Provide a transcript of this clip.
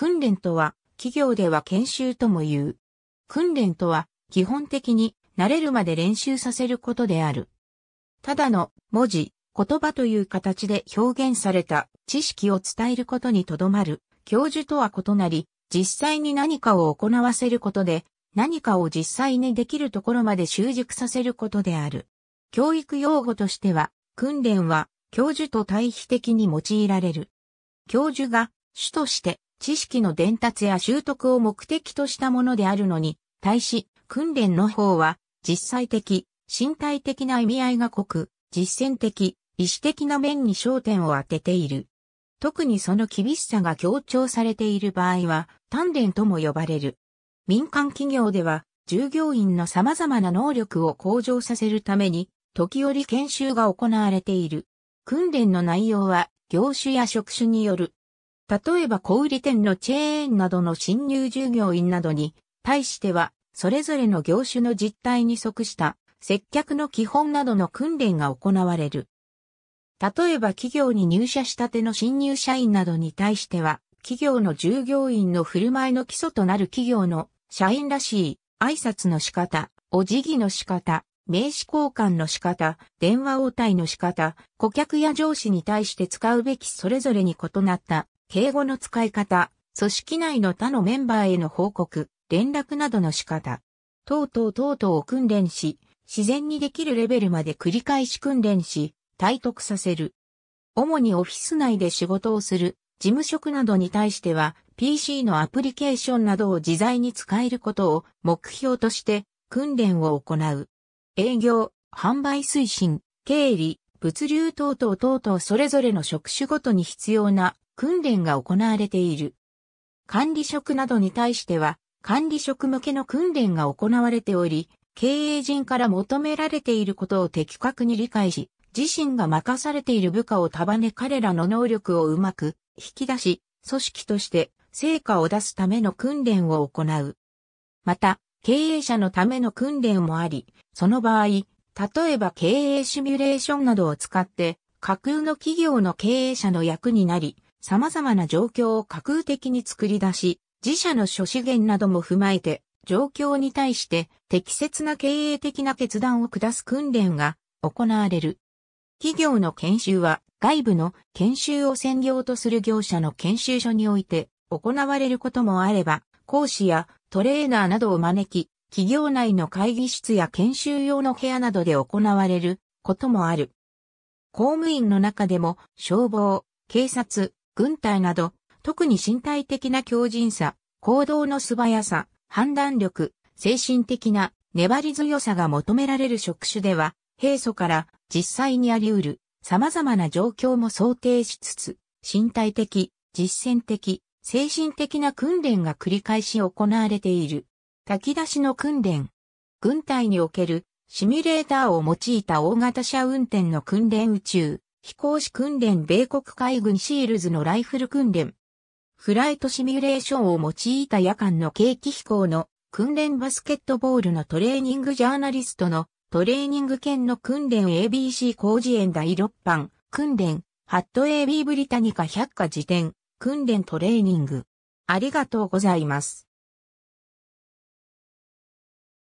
訓練とは、企業では研修とも言う。訓練とは、基本的に慣れるまで練習させることである。ただの文字、言葉という形で表現された知識を伝えることにとどまる、教授とは異なり、実際に何かを行わせることで、何かを実際にできるところまで習熟させることである。教育用語としては、訓練は教授と対比的に用いられる。教授が主として知識の伝達や習得を目的としたものであるのに、対し、訓練の方は、実際的、身体的な意味合いが濃く、実践的、意思的な面に焦点を当てている。特にその厳しさが強調されている場合は、鍛錬とも呼ばれる。民間企業では、従業員の様々な能力を向上させるために、時折研修が行われている。訓練の内容は、業種や職種による例えば小売店のチェーンなどの新入従業員などに対しては、それぞれの業種の実態に即した接客の基本などの訓練が行われる。例えば企業に入社したての新入社員などに対しては、企業の従業員の振る舞いの基礎となる企業の社員らしい挨拶の仕方、お辞儀の仕方、名刺交換の仕方、電話応対の仕方、顧客や上司に対して使うべきそれぞれに異なった敬語の使い方、組織内の他のメンバーへの報告、連絡などの仕方、等々等々を訓練し、自然にできるレベルまで繰り返し訓練し、体得させる。主にオフィス内で仕事をする、事務職などに対しては、PC のアプリケーションなどを自在に使えることを目標として訓練を行う。営業、販売推進、経理、物流等々等々それぞれの職種ごとに必要な訓練が行われている。管理職などに対しては、管理職向けの訓練が行われており、経営陣から求められていることを的確に理解し、自身が任されている部下を束ね彼らの能力をうまく引き出し、組織として成果を出すための訓練を行う。また、経営者のための訓練もあり、その場合、例えば経営シミュレーションなどを使って、架空の企業の経営者の役になり、様々な状況を架空的に作り出し、自社の諸資源なども踏まえて、状況に対して適切な経営的な決断を下す訓練が行われる。企業の研修は外部の研修を専業とする業者の研修所において行われることもあれば、講師やトレーナーなどを招き、企業内の会議室や研修用の部屋などで行われることもある。公務員の中でも消防、警察、軍隊など、特に身体的な強靭さ、行動の素早さ、判断力、精神的な粘り強さが求められる職種では、平素から実際にあり得る様々な状況も想定しつつ、身体的、実践的、精神的な訓練が繰り返し行われている。炊き出しの訓練。軍隊におけるシミュレーターを用いた大型車運転の訓練宇宙。飛行士訓練米国海軍シールズのライフル訓練。フライトシミュレーションを用いた夜間の景気飛行の訓練バスケットボールのトレーニングジャーナリストのトレーニング犬の訓練 ABC 工事園第6班訓練ハット AB ブリタニカ百科辞典訓練トレーニング。ありがとうございます。